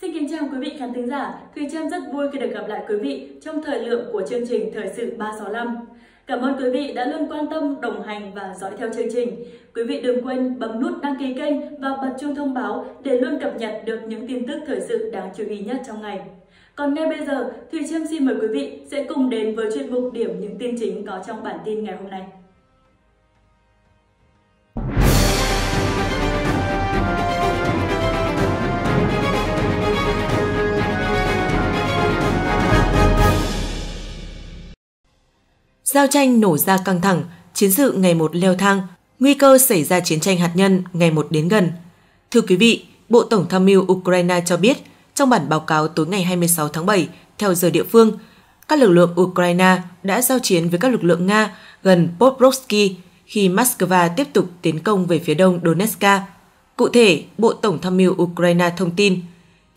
Xin kính chào quý vị khán thính giả, Thùy Trâm rất vui khi được gặp lại quý vị trong thời lượng của chương trình Thời sự 365. Cảm ơn quý vị đã luôn quan tâm, đồng hành và dõi theo chương trình. Quý vị đừng quên bấm nút đăng ký kênh và bật chuông thông báo để luôn cập nhật được những tin tức thời sự đáng chú ý nhất trong ngày. Còn ngay bây giờ, Thùy Trâm xin mời quý vị sẽ cùng đến với chuyên mục điểm những tin chính có trong bản tin ngày hôm nay. Giao tranh nổ ra căng thẳng, chiến sự ngày một leo thang, nguy cơ xảy ra chiến tranh hạt nhân ngày một đến gần. Thưa quý vị, Bộ Tổng tham mưu Ukraine cho biết, trong bản báo cáo tối ngày 26 tháng 7, theo giờ địa phương, các lực lượng Ukraine đã giao chiến với các lực lượng Nga gần Poprovsky khi Moscow tiếp tục tiến công về phía đông Donetsk. Cụ thể, Bộ Tổng tham mưu Ukraine thông tin,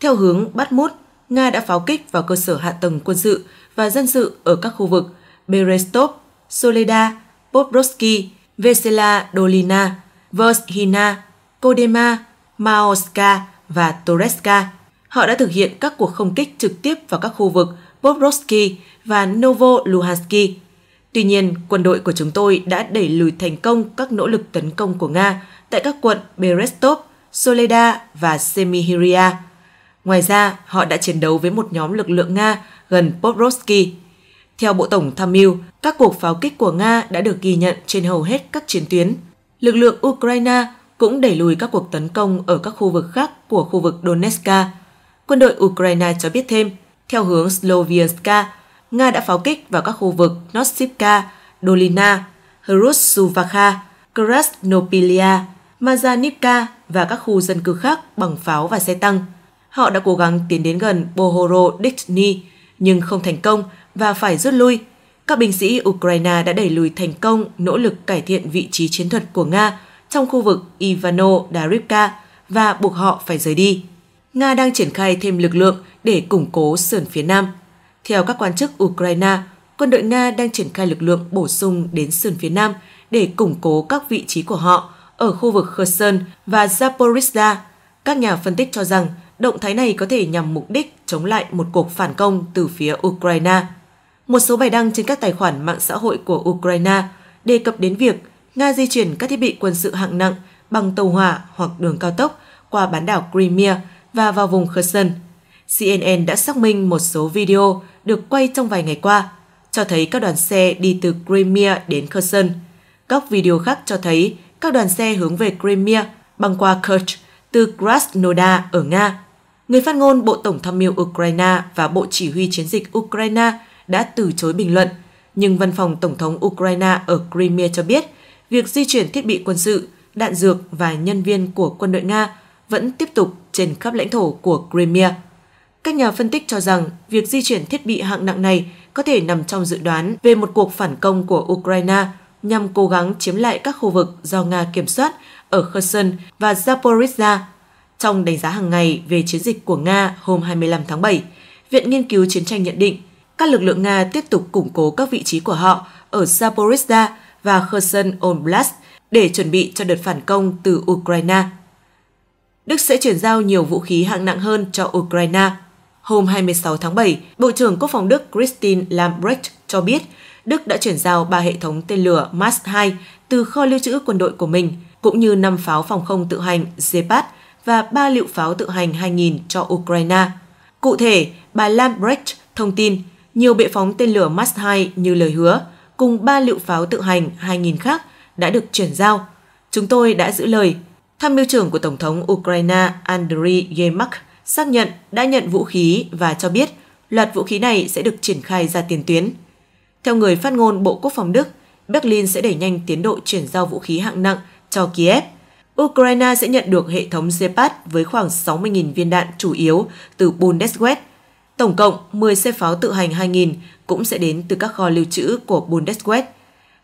theo hướng Bakhmut, Nga đã pháo kích vào cơ sở hạ tầng quân sự và dân sự ở các khu vực Berestov, Soleda, Bobrovsky, Vesela Dolina, Vershina, Kodema, Maoska và Toreska. Họ đã thực hiện các cuộc không kích trực tiếp vào các khu vực Bobrovsky và Novo Luhansky. Tuy nhiên, quân đội của chúng tôi đã đẩy lùi thành công các nỗ lực tấn công của Nga tại các quận Berestov, Soleda và Semihiria. Ngoài ra, họ đã chiến đấu với một nhóm lực lượng Nga gần Bobrovsky theo Bộ Tổng Tham mưu, các cuộc pháo kích của Nga đã được ghi nhận trên hầu hết các chiến tuyến. Lực lượng Ukraine cũng đẩy lùi các cuộc tấn công ở các khu vực khác của khu vực Donetsk. Quân đội Ukraine cho biết thêm, theo hướng Sloviansk, Nga đã pháo kích vào các khu vực Nostivka, Dolina, Hrusuvakha, Krasnopilia, Mazanivka và các khu dân cư khác bằng pháo và xe tăng. Họ đã cố gắng tiến đến gần Bohorodichny nhưng không thành công và phải rút lui. Các binh sĩ Ukraine đã đẩy lùi thành công nỗ lực cải thiện vị trí chiến thuật của Nga trong khu vực Ivano-Darivka và buộc họ phải rời đi. Nga đang triển khai thêm lực lượng để củng cố sườn phía Nam. Theo các quan chức Ukraine, quân đội Nga đang triển khai lực lượng bổ sung đến sườn phía Nam để củng cố các vị trí của họ ở khu vực Kherson và Zaporizhia. Các nhà phân tích cho rằng động thái này có thể nhằm mục đích chống lại một cuộc phản công từ phía Ukraine. Một số bài đăng trên các tài khoản mạng xã hội của Ukraine đề cập đến việc Nga di chuyển các thiết bị quân sự hạng nặng bằng tàu hỏa hoặc đường cao tốc qua bán đảo Crimea và vào vùng Kherson. CNN đã xác minh một số video được quay trong vài ngày qua, cho thấy các đoàn xe đi từ Crimea đến Kherson. Các video khác cho thấy các đoàn xe hướng về Crimea băng qua Kerch từ Krasnodar ở Nga. Người phát ngôn Bộ Tổng tham mưu Ukraine và Bộ Chỉ huy Chiến dịch Ukraine đã từ chối bình luận, nhưng văn phòng Tổng thống Ukraine ở Crimea cho biết việc di chuyển thiết bị quân sự, đạn dược và nhân viên của quân đội Nga vẫn tiếp tục trên khắp lãnh thổ của Crimea. Các nhà phân tích cho rằng việc di chuyển thiết bị hạng nặng này có thể nằm trong dự đoán về một cuộc phản công của Ukraine nhằm cố gắng chiếm lại các khu vực do Nga kiểm soát ở Kherson và Zaporizhia. Trong đánh giá hàng ngày về chiến dịch của Nga hôm 25 tháng 7, Viện Nghiên cứu Chiến tranh nhận định các lực lượng Nga tiếp tục củng cố các vị trí của họ ở Zaporizhzhia và Kherson Oblast để chuẩn bị cho đợt phản công từ Ukraine. Đức sẽ chuyển giao nhiều vũ khí hạng nặng hơn cho Ukraine. Hôm 26 tháng 7, Bộ trưởng Quốc phòng Đức Christine Lambrecht cho biết Đức đã chuyển giao 3 hệ thống tên lửa Mars 2 từ kho lưu trữ quân đội của mình, cũng như 5 pháo phòng không tự hành zepat và 3 liệu pháo tự hành 2.000 cho Ukraine. Cụ thể, bà Lambrecht thông tin nhiều bệ phóng tên lửa Mast 2 như lời hứa, cùng 3 lựu pháo tự hành 2.000 khác đã được chuyển giao. Chúng tôi đã giữ lời. Tham mưu trưởng của Tổng thống Ukraine Andriy Yemak xác nhận đã nhận vũ khí và cho biết loạt vũ khí này sẽ được triển khai ra tiền tuyến. Theo người phát ngôn Bộ Quốc phòng Đức, Berlin sẽ đẩy nhanh tiến độ chuyển giao vũ khí hạng nặng cho Kiev. Ukraine sẽ nhận được hệ thống Gepard với khoảng 60.000 viên đạn chủ yếu từ Bundeswehr – Tổng cộng 10 xe pháo tự hành 2.000 cũng sẽ đến từ các kho lưu trữ của Bundeswehr.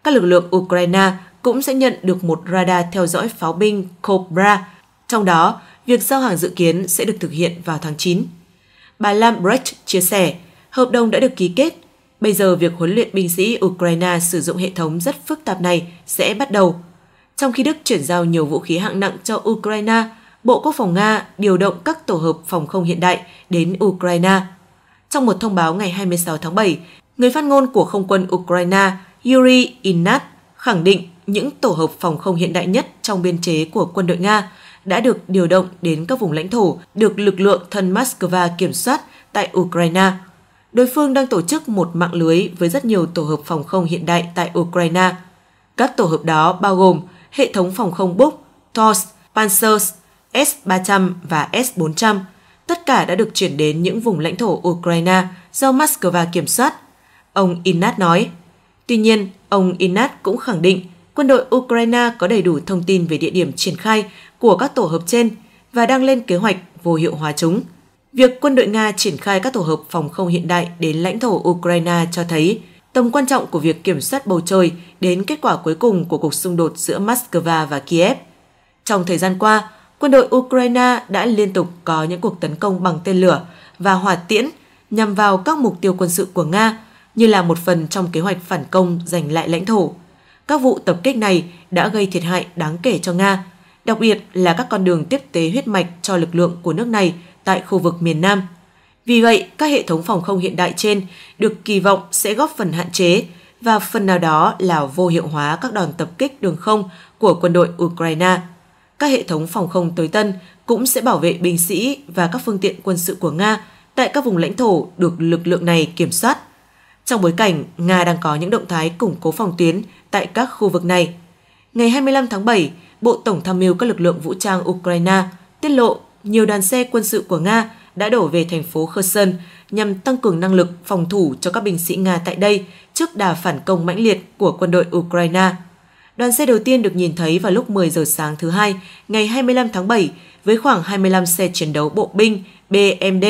Các lực lượng Ukraine cũng sẽ nhận được một radar theo dõi pháo binh Cobra. Trong đó, việc giao hàng dự kiến sẽ được thực hiện vào tháng 9. Bà Lambrecht chia sẻ, hợp đồng đã được ký kết. Bây giờ việc huấn luyện binh sĩ Ukraine sử dụng hệ thống rất phức tạp này sẽ bắt đầu. Trong khi Đức chuyển giao nhiều vũ khí hạng nặng cho Ukraine, Bộ Quốc phòng Nga điều động các tổ hợp phòng không hiện đại đến Ukraine – trong một thông báo ngày 26 tháng 7, người phát ngôn của không quân Ukraine Yuri Inat khẳng định những tổ hợp phòng không hiện đại nhất trong biên chế của quân đội Nga đã được điều động đến các vùng lãnh thổ được lực lượng thân Moscow kiểm soát tại Ukraine. Đối phương đang tổ chức một mạng lưới với rất nhiều tổ hợp phòng không hiện đại tại Ukraine. Các tổ hợp đó bao gồm hệ thống phòng không Buk, TORS, Panzers, S-300 và S-400, tất cả đã được chuyển đến những vùng lãnh thổ Ukraine do Moscow kiểm soát. Ông Inat nói. Tuy nhiên, ông Inat cũng khẳng định quân đội Ukraine có đầy đủ thông tin về địa điểm triển khai của các tổ hợp trên và đang lên kế hoạch vô hiệu hóa chúng. Việc quân đội Nga triển khai các tổ hợp phòng không hiện đại đến lãnh thổ Ukraine cho thấy tầm quan trọng của việc kiểm soát bầu trời đến kết quả cuối cùng của cuộc xung đột giữa Moscow và Kiev. Trong thời gian qua, quân đội Ukraine đã liên tục có những cuộc tấn công bằng tên lửa và hỏa tiễn nhằm vào các mục tiêu quân sự của Nga như là một phần trong kế hoạch phản công giành lại lãnh thổ. Các vụ tập kích này đã gây thiệt hại đáng kể cho Nga, đặc biệt là các con đường tiếp tế huyết mạch cho lực lượng của nước này tại khu vực miền Nam. Vì vậy, các hệ thống phòng không hiện đại trên được kỳ vọng sẽ góp phần hạn chế và phần nào đó là vô hiệu hóa các đòn tập kích đường không của quân đội Ukraine các hệ thống phòng không tới tân cũng sẽ bảo vệ binh sĩ và các phương tiện quân sự của Nga tại các vùng lãnh thổ được lực lượng này kiểm soát. Trong bối cảnh, Nga đang có những động thái củng cố phòng tuyến tại các khu vực này. Ngày 25 tháng 7, Bộ Tổng tham mưu các lực lượng vũ trang Ukraine tiết lộ nhiều đoàn xe quân sự của Nga đã đổ về thành phố Kherson nhằm tăng cường năng lực phòng thủ cho các binh sĩ Nga tại đây trước đà phản công mãnh liệt của quân đội Ukraine – Đoàn xe đầu tiên được nhìn thấy vào lúc 10 giờ sáng thứ hai, ngày 25 tháng 7, với khoảng 25 xe chiến đấu bộ binh BMD.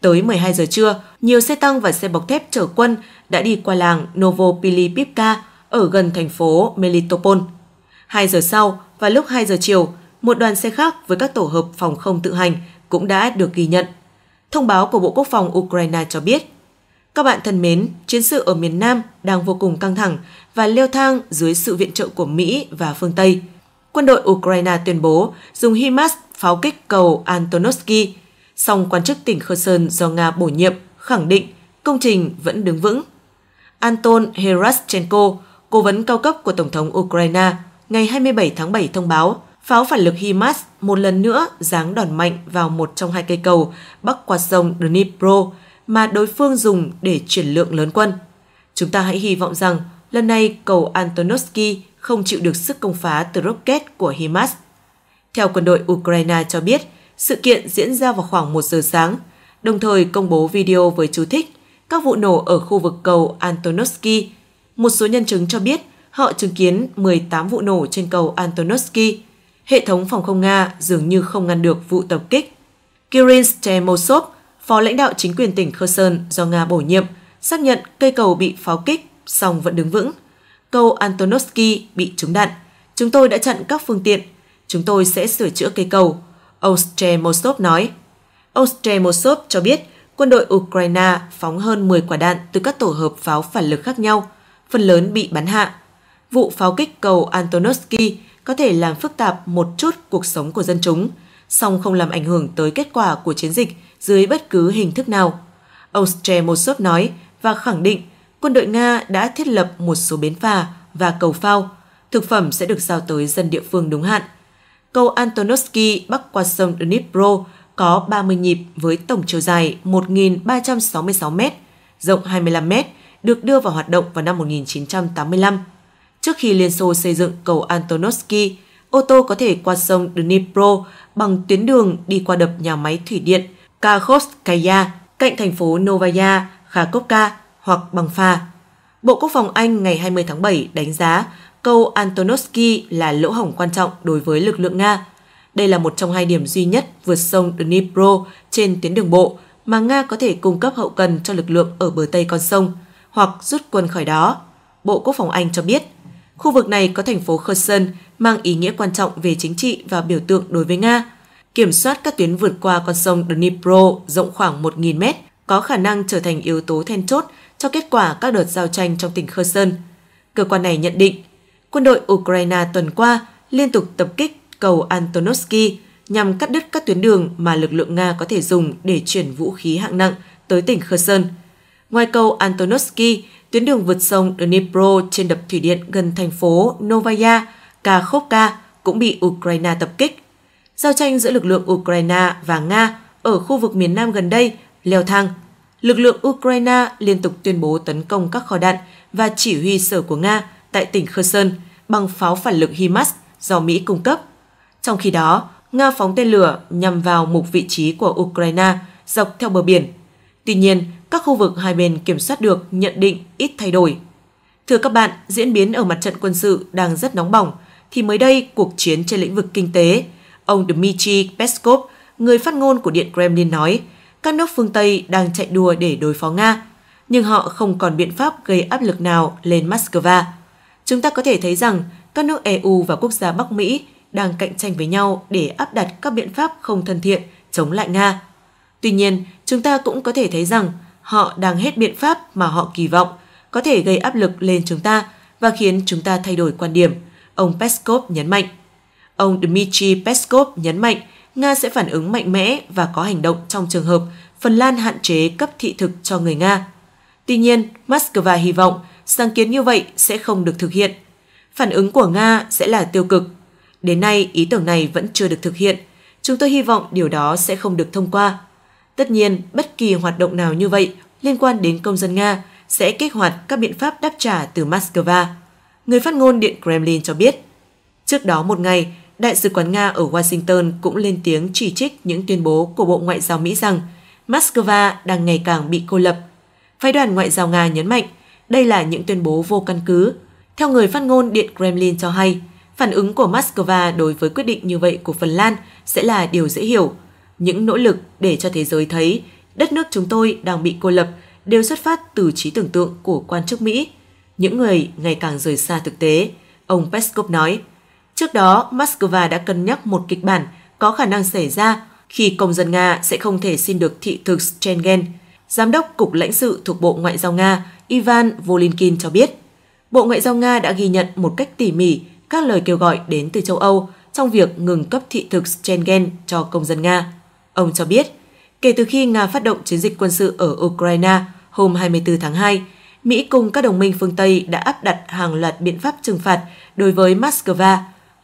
Tới 12 giờ trưa, nhiều xe tăng và xe bọc thép chở quân đã đi qua làng Novopilipivka ở gần thành phố Melitopol. 2 giờ sau, và lúc 2 giờ chiều, một đoàn xe khác với các tổ hợp phòng không tự hành cũng đã được ghi nhận. Thông báo của Bộ Quốc phòng Ukraine cho biết, các bạn thân mến, chiến sự ở miền Nam đang vô cùng căng thẳng và leo thang dưới sự viện trợ của Mỹ và phương Tây. Quân đội Ukraine tuyên bố dùng HIMARS pháo kích cầu Antonovsky, song quan chức tỉnh Kherson do Nga bổ nhiệm khẳng định công trình vẫn đứng vững. Anton Heraschenko, cố vấn cao cấp của Tổng thống Ukraine, ngày 27 tháng 7 thông báo pháo phản lực HIMARS một lần nữa giáng đòn mạnh vào một trong hai cây cầu bắc qua sông Dnipro, mà đối phương dùng để chuyển lượng lớn quân. Chúng ta hãy hy vọng rằng lần này cầu Antonovsky không chịu được sức công phá từ rocket của HIMARS. Theo quân đội Ukraine cho biết, sự kiện diễn ra vào khoảng 1 giờ sáng, đồng thời công bố video với chú thích các vụ nổ ở khu vực cầu Antonovsky. Một số nhân chứng cho biết họ chứng kiến 18 vụ nổ trên cầu Antonovsky. Hệ thống phòng không Nga dường như không ngăn được vụ tập kích. Kirin Stemosov, phó lãnh đạo chính quyền tỉnh Kherson do Nga bổ nhiệm, xác nhận cây cầu bị pháo kích, song vẫn đứng vững. Cầu Antonovsky bị trúng đạn. Chúng tôi đã chặn các phương tiện. Chúng tôi sẽ sửa chữa cây cầu. Ông Stremosov nói. Ông Stremosov cho biết quân đội Ukraine phóng hơn 10 quả đạn từ các tổ hợp pháo phản lực khác nhau, phần lớn bị bắn hạ. Vụ pháo kích cầu Antonovsky có thể làm phức tạp một chút cuộc sống của dân chúng – song không làm ảnh hưởng tới kết quả của chiến dịch dưới bất cứ hình thức nào. Ông Stremosov nói và khẳng định quân đội Nga đã thiết lập một số bến phà và cầu phao, thực phẩm sẽ được giao tới dân địa phương đúng hạn. Cầu Antonovsky bắc qua sông Dnipro có 30 nhịp với tổng chiều dài 1.366 m, rộng 25 m, được đưa vào hoạt động vào năm 1985. Trước khi Liên Xô xây dựng cầu Antonovsky, ô tô có thể qua sông Dnipro bằng tuyến đường đi qua đập nhà máy thủy điện Kakhovskaya cạnh thành phố Novaya Kharkovka hoặc bằng phà. Bộ Quốc phòng Anh ngày 20 tháng 7 đánh giá cầu Antonovsky là lỗ hổng quan trọng đối với lực lượng Nga. Đây là một trong hai điểm duy nhất vượt sông Dnipro trên tuyến đường bộ mà Nga có thể cung cấp hậu cần cho lực lượng ở bờ Tây con sông hoặc rút quân khỏi đó. Bộ Quốc phòng Anh cho biết – Khu vực này có thành phố Kherson mang ý nghĩa quan trọng về chính trị và biểu tượng đối với Nga. Kiểm soát các tuyến vượt qua con sông Dnipro rộng khoảng 1.000 mét có khả năng trở thành yếu tố then chốt cho kết quả các đợt giao tranh trong tỉnh Kherson. Cơ quan này nhận định, quân đội Ukraine tuần qua liên tục tập kích cầu Antonovsky nhằm cắt đứt các tuyến đường mà lực lượng Nga có thể dùng để chuyển vũ khí hạng nặng tới tỉnh Kherson. Ngoài cầu Antonovsky, tuyến đường vượt sông Dnipro trên đập thủy điện gần thành phố Novaya, Kakhovka cũng bị Ukraine tập kích. Giao tranh giữa lực lượng Ukraine và Nga ở khu vực miền Nam gần đây leo thang. Lực lượng Ukraine liên tục tuyên bố tấn công các kho đạn và chỉ huy sở của Nga tại tỉnh Kherson bằng pháo phản lực HIMARS do Mỹ cung cấp. Trong khi đó, Nga phóng tên lửa nhằm vào một vị trí của Ukraine dọc theo bờ biển. Tuy nhiên, các khu vực hai bên kiểm soát được nhận định ít thay đổi. Thưa các bạn, diễn biến ở mặt trận quân sự đang rất nóng bỏng, thì mới đây cuộc chiến trên lĩnh vực kinh tế, ông Dmitry Peskov, người phát ngôn của Điện Kremlin nói, các nước phương Tây đang chạy đua để đối phó Nga, nhưng họ không còn biện pháp gây áp lực nào lên Moscow. Chúng ta có thể thấy rằng các nước EU và quốc gia Bắc Mỹ đang cạnh tranh với nhau để áp đặt các biện pháp không thân thiện chống lại Nga. Tuy nhiên, chúng ta cũng có thể thấy rằng họ đang hết biện pháp mà họ kỳ vọng có thể gây áp lực lên chúng ta và khiến chúng ta thay đổi quan điểm, ông Peskov nhấn mạnh. Ông Dmitry Peskov nhấn mạnh Nga sẽ phản ứng mạnh mẽ và có hành động trong trường hợp Phần Lan hạn chế cấp thị thực cho người Nga. Tuy nhiên, Moscow hy vọng sáng kiến như vậy sẽ không được thực hiện. Phản ứng của Nga sẽ là tiêu cực. Đến nay, ý tưởng này vẫn chưa được thực hiện. Chúng tôi hy vọng điều đó sẽ không được thông qua. Tất nhiên, bất kỳ hoạt động nào như vậy liên quan đến công dân Nga sẽ kích hoạt các biện pháp đáp trả từ Moscow. Người phát ngôn Điện Kremlin cho biết. Trước đó một ngày, Đại sứ quán Nga ở Washington cũng lên tiếng chỉ trích những tuyên bố của Bộ Ngoại giao Mỹ rằng Moscow đang ngày càng bị cô lập. Phái đoàn Ngoại giao Nga nhấn mạnh đây là những tuyên bố vô căn cứ. Theo người phát ngôn Điện Kremlin cho hay, phản ứng của Moscow đối với quyết định như vậy của Phần Lan sẽ là điều dễ hiểu – những nỗ lực để cho thế giới thấy đất nước chúng tôi đang bị cô lập đều xuất phát từ trí tưởng tượng của quan chức Mỹ, những người ngày càng rời xa thực tế, ông Peskov nói. Trước đó, Moscow đã cân nhắc một kịch bản có khả năng xảy ra khi công dân Nga sẽ không thể xin được thị thực Schengen. Giám đốc Cục lãnh sự thuộc Bộ Ngoại giao Nga Ivan Volinkin cho biết, Bộ Ngoại giao Nga đã ghi nhận một cách tỉ mỉ các lời kêu gọi đến từ châu Âu trong việc ngừng cấp thị thực Schengen cho công dân Nga. Ông cho biết, kể từ khi Nga phát động chiến dịch quân sự ở Ukraine hôm 24 tháng 2, Mỹ cùng các đồng minh phương Tây đã áp đặt hàng loạt biện pháp trừng phạt đối với Moscow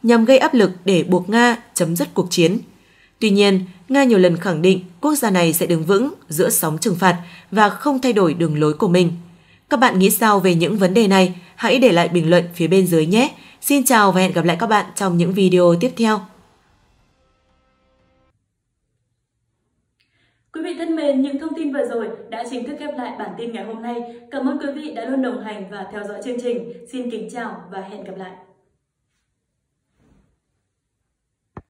nhằm gây áp lực để buộc Nga chấm dứt cuộc chiến. Tuy nhiên, Nga nhiều lần khẳng định quốc gia này sẽ đứng vững giữa sóng trừng phạt và không thay đổi đường lối của mình. Các bạn nghĩ sao về những vấn đề này? Hãy để lại bình luận phía bên dưới nhé. Xin chào và hẹn gặp lại các bạn trong những video tiếp theo. rồi đã chính thức khép lại bản tin ngày hôm nay. Cảm ơn quý vị đã luôn đồng hành và theo dõi chương trình. Xin kính chào và hẹn gặp lại.